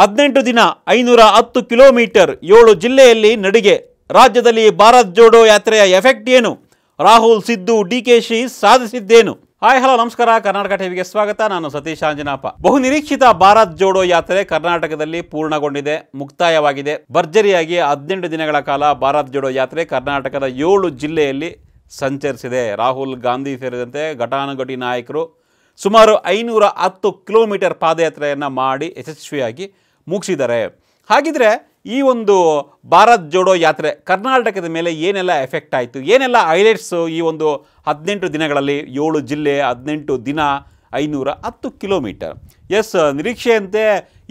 ಹದಿನೆಂಟು ದಿನ ಐನೂರ ಹತ್ತು ಕಿಲೋಮೀಟರ್ ಏಳು ಜಿಲ್ಲೆಯಲ್ಲಿ ನಡಿಗೆ ರಾಜ್ಯದಲ್ಲಿ ಭಾರತ್ ಜೋಡೋ ಯಾತ್ರೆಯ ಎಫೆಕ್ಟ್ ಏನು ರಾಹುಲ್ ಸಿದ್ದು ಡಿ ಕೆ ಶಿ ಸಾಧಿಸಿದ್ದೇನು ಹಾಯ್ ಹಲೋ ನಮಸ್ಕಾರ ಕರ್ನಾಟಕ ಟಿವಿಗೆ ಸ್ವಾಗತ ನಾನು ಸತೀಶ್ ಆಂಜನಾಪ ಬಹುನಿರೀಕ್ಷಿತ ಭಾರತ್ ಜೋಡೋ ಯಾತ್ರೆ ಕರ್ನಾಟಕದಲ್ಲಿ ಪೂರ್ಣಗೊಂಡಿದೆ ಮುಕ್ತಾಯವಾಗಿದೆ ಭರ್ಜರಿಯಾಗಿ ಹದಿನೆಂಟು ದಿನಗಳ ಕಾಲ ಭಾರತ್ ಜೋಡೋ ಯಾತ್ರೆ ಕರ್ನಾಟಕದ ಏಳು ಜಿಲ್ಲೆಯಲ್ಲಿ ಸಂಚರಿಸಿದೆ ರಾಹುಲ್ ಗಾಂಧಿ ಸೇರಿದಂತೆ ಘಟಾನುಘಟಿ ನಾಯಕರು ಸುಮಾರು ಐನೂರ ಹತ್ತು ಕಿಲೋಮೀಟರ್ ಪಾದಯಾತ್ರೆಯನ್ನು ಮಾಡಿ ಯಶಸ್ವಿಯಾಗಿ ಮುಗಿಸಿದ್ದಾರೆ ಹಾಗಿದ್ರೆ ಈ ಒಂದು ಭಾರತ್ ಜೋಡೋ ಯಾತ್ರೆ ಕರ್ನಾಟಕದ ಮೇಲೆ ಏನೆಲ್ಲ ಎಫೆಕ್ಟ್ ಆಯಿತು ಏನೆಲ್ಲ ಹೈಲೈಟ್ಸು ಈ ಒಂದು ಹದಿನೆಂಟು ದಿನಗಳಲ್ಲಿ ಏಳು ಜಿಲ್ಲೆ ಹದಿನೆಂಟು ದಿನ ಐನೂರ ಹತ್ತು ಕಿಲೋಮೀಟರ್ ಎಸ್ ನಿರೀಕ್ಷೆಯಂತೆ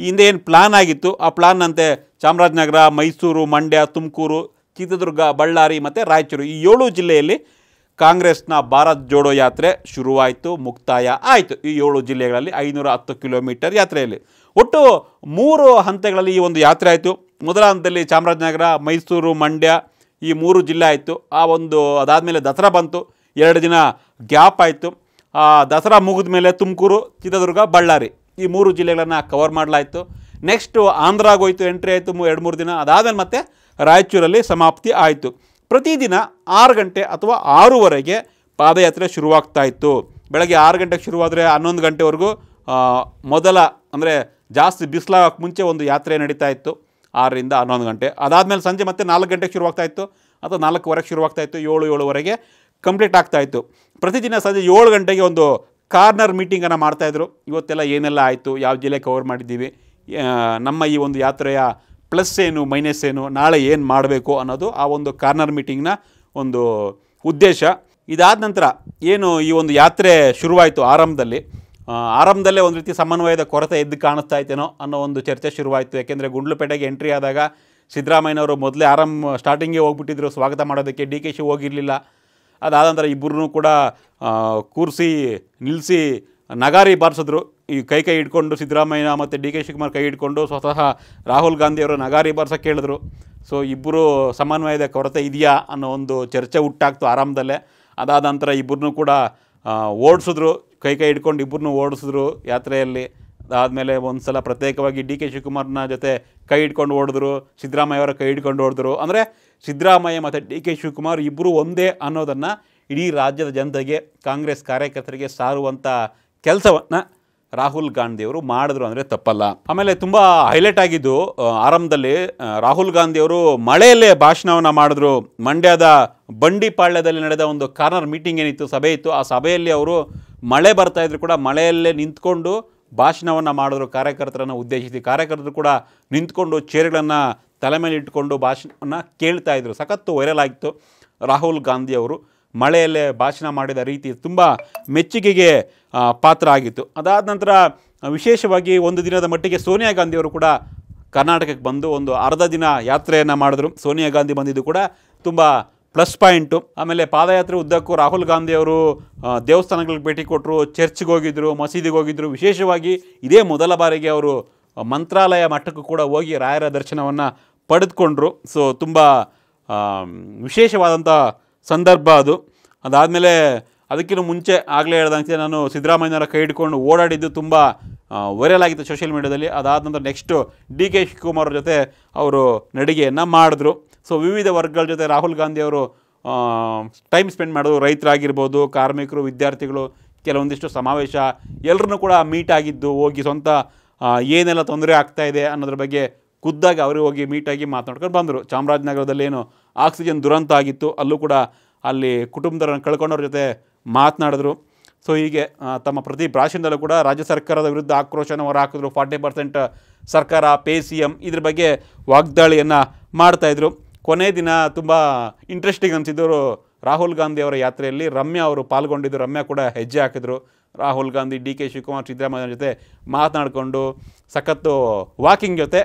ಹಿಂದೆ ಏನು ಪ್ಲಾನ್ ಆಗಿತ್ತು ಆ ಪ್ಲಾನ್ನಂತೆ ಚಾಮರಾಜನಗರ ಮೈಸೂರು ಮಂಡ್ಯ ತುಮಕೂರು ಚಿತ್ರದುರ್ಗ ಬಳ್ಳಾರಿ ಮತ್ತು ರಾಯಚೂರು ಈ ಏಳು ಜಿಲ್ಲೆಯಲ್ಲಿ ಕಾಂಗ್ರೆಸ್ನ ಭಾರತ್ ಜೋಡೋ ಯಾತ್ರೆ ಶುರುವಾಯಿತು ಮುಕ್ತಾಯ ಆಯಿತು ಈ ಏಳು ಜಿಲ್ಲೆಗಳಲ್ಲಿ ಐನೂರ ಹತ್ತು ಕಿಲೋಮೀಟರ್ ಯಾತ್ರೆಯಲ್ಲಿ ಒಟ್ಟು ಮೂರು ಹಂತಗಳಲ್ಲಿ ಈ ಒಂದು ಯಾತ್ರೆ ಆಯಿತು ಮೊದಲ ಹಂತದಲ್ಲಿ ಚಾಮರಾಜನಗರ ಮೈಸೂರು ಮಂಡ್ಯ ಈ ಮೂರು ಜಿಲ್ಲೆ ಆಯಿತು ಆ ಒಂದು ಅದಾದಮೇಲೆ ದಸರಾ ಬಂತು ಎರಡು ದಿನ ಗ್ಯಾಪ್ ಆಯಿತು ದಸರಾ ಮುಗಿದ ಮೇಲೆ ತುಮಕೂರು ಚಿತ್ರದುರ್ಗ ಬಳ್ಳಾರಿ ಈ ಮೂರು ಜಿಲ್ಲೆಗಳನ್ನು ಕವರ್ ಮಾಡಲಾಯಿತು ನೆಕ್ಸ್ಟು ಹೋಯಿತು ಎಂಟ್ರಿ ಆಯಿತು ಎರಡು ಮೂರು ದಿನ ಅದಾದಮೇಲೆ ಮತ್ತೆ ರಾಯಚೂರಲ್ಲಿ ಸಮಾಪ್ತಿ ಆಯಿತು ಪ್ರತಿದಿನ ಆರು ಗಂಟೆ ಅಥವಾ ಆರೂವರೆಗೆ ಪಾದಯಾತ್ರೆ ಶುರುವಾಗ್ತಾ ಇತ್ತು ಬೆಳಗ್ಗೆ ಆರು ಗಂಟೆಗೆ ಶುರುವಾದರೆ ಹನ್ನೊಂದು ಗಂಟೆವರೆಗೂ ಮೊದಲ ಅಂದರೆ ಜಾಸ್ತಿ ಬಿಸಿಲಾಗಕ್ಕೆ ಮುಂಚೆ ಒಂದು ಯಾತ್ರೆ ನಡೀತಾ ಇತ್ತು ಆರರಿಂದ ಹನ್ನೊಂದು ಗಂಟೆ ಅದಾದಮೇಲೆ ಸಂಜೆ ಮತ್ತೆ ನಾಲ್ಕು ಗಂಟೆಗೆ ಶುರುವಾಗ್ತಾ ಇತ್ತು ಅಥವಾ ನಾಲ್ಕುವರೆಗೆ ಶುರುವಾಗ್ತಾ ಇತ್ತು ಏಳು ಏಳುವರೆಗೆ ಕಂಪ್ಲೀಟ್ ಆಗ್ತಾ ಇತ್ತು ಪ್ರತಿದಿನ ಸಂಜೆ ಏಳು ಗಂಟೆಗೆ ಒಂದು ಕಾರ್ನರ್ ಮೀಟಿಂಗನ್ನು ಮಾಡ್ತಾಯಿದ್ರು ಇವತ್ತೆಲ್ಲ ಏನೆಲ್ಲ ಆಯಿತು ಯಾವ ಜಿಲ್ಲೆ ಕವರ್ ಮಾಡಿದ್ದೀವಿ ನಮ್ಮ ಈ ಒಂದು ಯಾತ್ರೆಯ ಪ್ಲಸ್ ಏನು ಮೈನಸ್ ಏನು ನಾಳೆ ಏನು ಮಾಡಬೇಕು ಅನ್ನೋದು ಆ ಒಂದು ಕಾರ್ನರ್ ಮೀಟಿಂಗ್ನ ಒಂದು ಉದ್ದೇಶ ಇದಾದ ನಂತರ ಏನು ಈ ಒಂದು ಯಾತ್ರೆ ಶುರುವಾಯಿತು ಆರಂಭದಲ್ಲಿ ಆರಂಭದಲ್ಲೇ ಒಂದು ರೀತಿ ಸಮನ್ವಯದ ಕೊರತೆ ಎದ್ದು ಕಾಣಿಸ್ತಾ ಇತ್ತೇನೋ ಅನ್ನೋ ಒಂದು ಚರ್ಚೆ ಶುರುವಾಯಿತು ಯಾಕೆಂದರೆ ಗುಂಡ್ಲುಪೇಟೆಗೆ ಎಂಟ್ರಿ ಆದಾಗ ಸಿದ್ದರಾಮಯ್ಯನವರು ಮೊದಲೇ ಆರಂಭ ಸ್ಟಾರ್ಟಿಂಗೇ ಹೋಗ್ಬಿಟ್ಟಿದ್ರು ಸ್ವಾಗತ ಮಾಡೋದಕ್ಕೆ ಡಿ ಕೆ ಶಿ ಹೋಗಿರಲಿಲ್ಲ ಅದಾದ ನಂತರ ಇಬ್ಬರೂ ಕೂಡ ಕೂರಿಸಿ ನಿಲ್ಲಿಸಿ ನಗಾರಿ ಬಾರಿಸಿದ್ರು ಈ ಕೈ ಕೈ ಹಿಡ್ಕೊಂಡು ಸಿದ್ದರಾಮಯ್ಯ ಮತ್ತು ಡಿ ಕೆ ಶಿವಕುಮಾರ್ ಕೈ ಹಿಡ್ಕೊಂಡು ಸ್ವತಃ ರಾಹುಲ್ ಗಾಂಧಿಯವರು ನಗಾರಿ ಬಾರ್ಸೋಕ್ಕೆ ಕೇಳಿದ್ರು ಸೊ ಇಬ್ಬರು ಸಮನ್ವಯದ ಕೊರತೆ ಇದೆಯಾ ಅನ್ನೋ ಒಂದು ಚರ್ಚೆ ಹುಟ್ಟಾಗ್ತು ಆರಾಮದಲ್ಲೇ ಅದಾದ ನಂತರ ಇಬ್ಬರನ್ನು ಕೂಡ ಓಡಿಸಿದ್ರು ಕೈ ಕೈ ಹಿಡ್ಕೊಂಡು ಇಬ್ಬರನ್ನು ಓಡಿಸಿದ್ರು ಯಾತ್ರೆಯಲ್ಲಿ ಅದಾದಮೇಲೆ ಒಂದು ಸಲ ಪ್ರತ್ಯೇಕವಾಗಿ ಡಿ ಕೆ ಶಿವಕುಮಾರ್ನ ಜೊತೆ ಕೈ ಹಿಡ್ಕೊಂಡು ಓಡಿದ್ರು ಸಿದ್ದರಾಮಯ್ಯವರ ಕೈ ಹಿಡ್ಕೊಂಡು ಓಡಿದ್ರು ಅಂದರೆ ಸಿದ್ದರಾಮಯ್ಯ ಮತ್ತು ಡಿ ಕೆ ಶಿವಕುಮಾರ್ ಇಬ್ಬರು ಒಂದೇ ಅನ್ನೋದನ್ನು ಇಡೀ ರಾಜ್ಯದ ಜನತೆಗೆ ಕಾಂಗ್ರೆಸ್ ಕಾರ್ಯಕರ್ತರಿಗೆ ಸಾರುವಂಥ ಕೆಲಸವನ್ನು ರಾಹುಲ್ ಗಾಂಧಿಯವರು ಮಾಡಿದ್ರು ಅಂದರೆ ತಪ್ಪಲ್ಲ ಆಮೇಲೆ ತುಂಬ ಹೈಲೈಟ್ ಆಗಿದ್ದು ಆರಂಭದಲ್ಲಿ ರಾಹುಲ್ ಗಾಂಧಿಯವರು ಮಳೆಯಲ್ಲೇ ಭಾಷಣವನ್ನು ಮಾಡಿದ್ರು ಮಂಡ್ಯದ ಬಂಡಿಪಾಳ್ಯದಲ್ಲಿ ನಡೆದ ಒಂದು ಕಾರ್ನರ್ ಮೀಟಿಂಗ್ ಏನಿತ್ತು ಸಭೆ ಇತ್ತು ಆ ಸಭೆಯಲ್ಲಿ ಅವರು ಮಳೆ ಬರ್ತಾ ಇದ್ರು ಕೂಡ ಮಳೆಯಲ್ಲೇ ನಿಂತ್ಕೊಂಡು ಭಾಷಣವನ್ನು ಮಾಡಿದ್ರು ಕಾರ್ಯಕರ್ತರನ್ನು ಉದ್ದೇಶಿಸಿ ಕಾರ್ಯಕರ್ತರು ಕೂಡ ನಿಂತ್ಕೊಂಡು ಚೇರ್ಗಳನ್ನು ತಲೆ ಮೇಲೆ ಇಟ್ಕೊಂಡು ಭಾಷಣವನ್ನು ಕೇಳ್ತಾ ಇದ್ರು ಸಖತ್ತು ವೈರಲ್ ಆಗಿತ್ತು ರಾಹುಲ್ ಗಾಂಧಿ ಅವರು ಮಳೆಯಲ್ಲೇ ಭಾಷಣ ಮಾಡಿದ ರೀತಿ ತುಂಬ ಮೆಚ್ಚುಗೆಗೆ ಪಾತ್ರ ಆಗಿತ್ತು ಅದಾದ ನಂತರ ವಿಶೇಷವಾಗಿ ಒಂದು ದಿನದ ಮಟ್ಟಿಗೆ ಸೋನಿಯಾ ಗಾಂಧಿಯವರು ಕೂಡ ಕರ್ನಾಟಕಕ್ಕೆ ಬಂದು ಒಂದು ಅರ್ಧ ದಿನ ಯಾತ್ರೆಯನ್ನು ಮಾಡಿದ್ರು ಸೋನಿಯಾ ಗಾಂಧಿ ಬಂದಿದ್ದು ಕೂಡ ತುಂಬ ಪ್ಲಸ್ ಪಾಯಿಂಟು ಆಮೇಲೆ ಪಾದಯಾತ್ರೆ ಉದ್ದಕ್ಕೂ ರಾಹುಲ್ ಗಾಂಧಿಯವರು ದೇವಸ್ಥಾನಗಳಿಗೆ ಭೇಟಿ ಕೊಟ್ಟರು ಚರ್ಚ್ಗೆ ಹೋಗಿದ್ದರು ಮಸೀದಿಗೆ ಹೋಗಿದ್ದರು ವಿಶೇಷವಾಗಿ ಇದೇ ಮೊದಲ ಬಾರಿಗೆ ಅವರು ಮಂತ್ರಾಲಯ ಮಟ್ಟಕ್ಕೂ ಕೂಡ ಹೋಗಿ ರಾಯರ ದರ್ಶನವನ್ನು ಪಡೆದುಕೊಂಡ್ರು ಸೊ ತುಂಬ ವಿಶೇಷವಾದಂಥ ಸಂದರ್ಭ ಅದು ಅದಾದಮೇಲೆ ಅದಕ್ಕಿಂತ ಮುಂಚೆ ಆಗಲೇ ಹೇಳ್ದಂತೆ ನಾನು ಸಿದ್ದರಾಮಯ್ಯನವರ ಕೈ ಹಿಡ್ಕೊಂಡು ಓಡಾಡಿದ್ದು ತುಂಬ ವೈರಲ್ ಆಗಿತ್ತು ಸೋಷಿಯಲ್ ಮೀಡಿಯಾದಲ್ಲಿ ಅದಾದ ನಂತರ ನೆಕ್ಸ್ಟು ಡಿ ಕೆ ಶಿವಕುಮಾರ್ ಜೊತೆ ಅವರು ನಡಿಗೆಯನ್ನು ಮಾಡಿದ್ರು ಸೊ ವಿವಿಧ ವರ್ಗಗಳ ಜೊತೆ ರಾಹುಲ್ ಗಾಂಧಿ ಅವರು ಟೈಮ್ ಸ್ಪೆಂಡ್ ಮಾಡೋದು ರೈತರಾಗಿರ್ಬೋದು ಕಾರ್ಮಿಕರು ವಿದ್ಯಾರ್ಥಿಗಳು ಕೆಲವೊಂದಿಷ್ಟು ಸಮಾವೇಶ ಎಲ್ಲರೂ ಕೂಡ ಮೀಟ್ ಆಗಿದ್ದು ಹೋಗಿ ಸ್ವಂತ ಏನೆಲ್ಲ ತೊಂದರೆ ಆಗ್ತಾಯಿದೆ ಅನ್ನೋದ್ರ ಬಗ್ಗೆ ಖುದ್ದಾಗಿ ಅವರು ಹೋಗಿ ಮೀಟಾಗಿ ಮಾತನಾಡ್ಕೊಂಡು ಬಂದರು ಚಾಮರಾಜನಗರದಲ್ಲಿ ಏನು ಆಕ್ಸಿಜನ್ ದುರಂತ ಆಗಿತ್ತು ಅಲ್ಲೂ ಕೂಡ ಅಲ್ಲಿ ಕುಟುಂಬದವರನ್ನು ಕಳ್ಕೊಂಡವ್ರ ಜೊತೆ ಮಾತನಾಡಿದ್ರು ಸೊ ಹೀಗೆ ತಮ್ಮ ಪ್ರತಿ ಭಾಷಣದಲ್ಲೂ ಕೂಡ ರಾಜ್ಯ ಸರ್ಕಾರದ ವಿರುದ್ಧ ಆಕ್ರೋಶನ ಹಾಕಿದ್ರು ಫಾರ್ಟಿ ಪರ್ಸೆಂಟ್ ಸರ್ಕಾರ ಪೇ ಸಿ ಎಮ್ ಇದ್ರ ಬಗ್ಗೆ ವಾಗ್ದಾಳಿಯನ್ನು ಮಾಡ್ತಾಯಿದ್ರು ಕೊನೆ ದಿನ ತುಂಬ ಇಂಟ್ರೆಸ್ಟಿಂಗ್ ಅನಿಸಿದ್ರು ರಾಹುಲ್ ಗಾಂಧಿ ಅವರ ಯಾತ್ರೆಯಲ್ಲಿ ರಮ್ಯಾ ಅವರು ಪಾಲ್ಗೊಂಡಿದ್ದು ರಮ್ಯಾ ಕೂಡ ಹೆಜ್ಜೆ ಹಾಕಿದ್ರು ರಾಹುಲ್ ಗಾಂಧಿ ಡಿ ಕೆ ಶಿವಕುಮಾರ್ ಸಿದ್ದರಾಮಯ್ಯ ಜೊತೆ ಮಾತನಾಡಿಕೊಂಡು ಸಖತ್ತು ವಾಕಿಂಗ್ ಜೊತೆ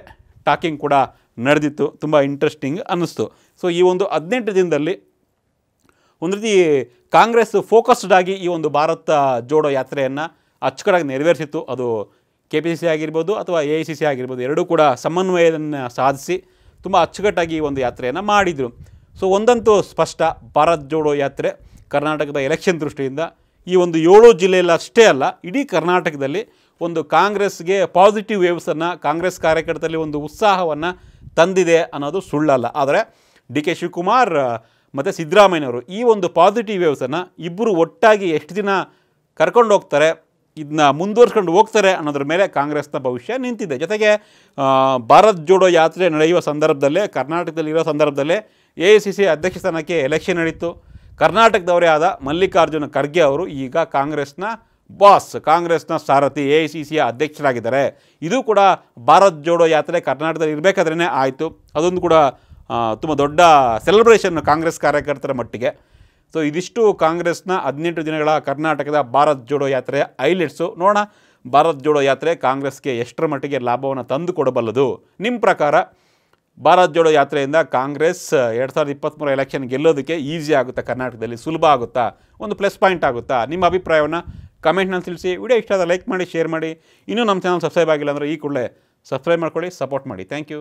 ಟಾಕಿಂಗ್ ಕೂಡ ನಡೆದಿತ್ತು ತುಂಬ ಇಂಟ್ರೆಸ್ಟಿಂಗ್ ಅನ್ನಿಸ್ತು ಸೊ ಈ ಒಂದು ಹದಿನೆಂಟು ದಿನದಲ್ಲಿ ಒಂದು ರೀತಿ ಕಾಂಗ್ರೆಸ್ ಫೋಕಸ್ಡ್ ಆಗಿ ಈ ಒಂದು ಭಾರತ ಜೋಡೋ ಯಾತ್ರೆಯನ್ನು ಅಚ್ಚುಕಟ್ಟಾಗಿ ನೆರವೇರಿಸಿತ್ತು ಅದು ಕೆ ಪಿ ಸಿ ಸಿ ಆಗಿರ್ಬೋದು ಅಥವಾ ಎ ಐ ಸಿ ಸಿ ಆಗಿರ್ಬೋದು ಎರಡೂ ಕೂಡ ಸಮನ್ವಯವನ್ನು ಸಾಧಿಸಿ ತುಂಬ ಅಚ್ಚುಕಟ್ಟಾಗಿ ಈ ಒಂದು ಯಾತ್ರೆಯನ್ನು ಮಾಡಿದರು ಸೊ ಒಂದಂತೂ ಸ್ಪಷ್ಟ ಭಾರತ್ ಜೋಡೋ ಯಾತ್ರೆ ಕರ್ನಾಟಕದ ಎಲೆಕ್ಷನ್ ದೃಷ್ಟಿಯಿಂದ ಈ ಒಂದು ಏಳು ಜಿಲ್ಲೆಯಲ್ಲಿ ಅಷ್ಟೇ ಅಲ್ಲ ಇಡೀ ಕರ್ನಾಟಕದಲ್ಲಿ ಒಂದು ಕಾಂಗ್ರೆಸ್ಗೆ ಪಾಸಿಟಿವ್ ವೇವ್ಸನ್ನು ಕಾಂಗ್ರೆಸ್ ಕಾರ್ಯಕರ್ತರಲ್ಲಿ ಒಂದು ಉತ್ಸಾಹವನ್ನು ತಂದಿದೆ ಅನ್ನೋದು ಸುಳ್ಳಲ್ಲ ಆದರೆ ಡಿ ಕೆ ಶಿವಕುಮಾರ್ ಮತ್ತು ಸಿದ್ದರಾಮಯ್ಯನವರು ಈ ಒಂದು ಪಾಸಿಟಿವ್ ವೇವ್ಸನ್ನು ಇಬ್ಬರು ಒಟ್ಟಾಗಿ ಎಷ್ಟು ದಿನ ಕರ್ಕೊಂಡು ಹೋಗ್ತಾರೆ ಇದನ್ನ ಮುಂದುವರ್ಸ್ಕೊಂಡು ಹೋಗ್ತಾರೆ ಅನ್ನೋದ್ರ ಮೇಲೆ ಕಾಂಗ್ರೆಸ್ನ ಭವಿಷ್ಯ ನಿಂತಿದೆ ಜೊತೆಗೆ ಭಾರತ್ ಜೋಡೋ ಯಾತ್ರೆ ನಡೆಯುವ ಸಂದರ್ಭದಲ್ಲೇ ಕರ್ನಾಟಕದಲ್ಲಿ ಇರೋ ಸಂದರ್ಭದಲ್ಲೇ ಎ ಐ ಸಿ ಸಿ ಅಧ್ಯಕ್ಷ ಸ್ಥಾನಕ್ಕೆ ಎಲೆಕ್ಷನ್ ನಡೀತು ಕರ್ನಾಟಕದವರೇ ಆದ ಮಲ್ಲಿಕಾರ್ಜುನ ಖರ್ಗೆ ಅವರು ಈಗ ಕಾಂಗ್ರೆಸ್ನ ಬಾಸ್ ಕಾಂಗ್ರೆಸ್ನ ಸಾರಥಿ ಎ ಐ ಸಿ ಅಧ್ಯಕ್ಷರಾಗಿದ್ದಾರೆ ಇದು ಕೂಡ ಭಾರತ್ ಜೋಡೋ ಯಾತ್ರೆ ಕರ್ನಾಟಕದಲ್ಲಿ ಇರಬೇಕಾದ್ರೇ ಆಯಿತು ಅದೊಂದು ಕೂಡ ತುಂಬ ದೊಡ್ಡ ಸೆಲೆಬ್ರೇಷನ್ ಕಾಂಗ್ರೆಸ್ ಕಾರ್ಯಕರ್ತರ ಮಟ್ಟಿಗೆ ಸೊ ಇದಿಷ್ಟು ಕಾಂಗ್ರೆಸ್ನ ಹದಿನೆಂಟು ದಿನಗಳ ಕರ್ನಾಟಕದ ಭಾರತ್ ಜೋಡೋ ಯಾತ್ರೆಯ ಐಲೆಟ್ಸು ನೋಡೋಣ ಭಾರತ್ ಜೋಡೋ ಯಾತ್ರೆ ಕಾಂಗ್ರೆಸ್ಗೆ ಎಷ್ಟರ ಮಟ್ಟಿಗೆ ಲಾಭವನ್ನು ತಂದು ಕೊಡಬಲ್ಲದು ನಿಮ್ಮ ಪ್ರಕಾರ ಭಾರತ್ ಜೋಡೋ ಯಾತ್ರೆಯಿಂದ ಕಾಂಗ್ರೆಸ್ ಎರಡು ಸಾವಿರದ ಇಪ್ಪತ್ತ್ಮೂರ ಎಲೆಕ್ಷನ್ ಗೆಲ್ಲೋದಕ್ಕೆ ಈಸಿ ಆಗುತ್ತಾ ಕರ್ನಾಟಕದಲ್ಲಿ ಸುಲಭ ಆಗುತ್ತಾ ಒಂದು ಪ್ಲಸ್ ಪಾಯಿಂಟ್ ಆಗುತ್ತಾ ನಿಮ್ಮ ಅಭಿಪ್ರಾಯವನ್ನು ಕಮೆಂಟ್ನಲ್ಲಿ ತಿಳಿಸಿ ವಿಡಿಯೋ ಇಷ್ಟ ಆದರೆ ಲೈಕ್ ಮಾಡಿ ಶೇರ್ ಮಾಡಿ ಇನ್ನೂ ನಮ್ಮ ಚಾನಲ್ ಸಬ್ಸ್ಕ್ರೈಬ್ ಆಗಿಲ್ಲ ಅಂದರೆ ಈ ಕೂಡಲೇ ಸಬ್ಸ್ಕ್ರೈಬ್ ಮಾಡ್ಕೊಳ್ಳಿ ಸಪೋರ್ಟ್ ಮಾಡಿ ಥ್ಯಾಂಕ್ ಯು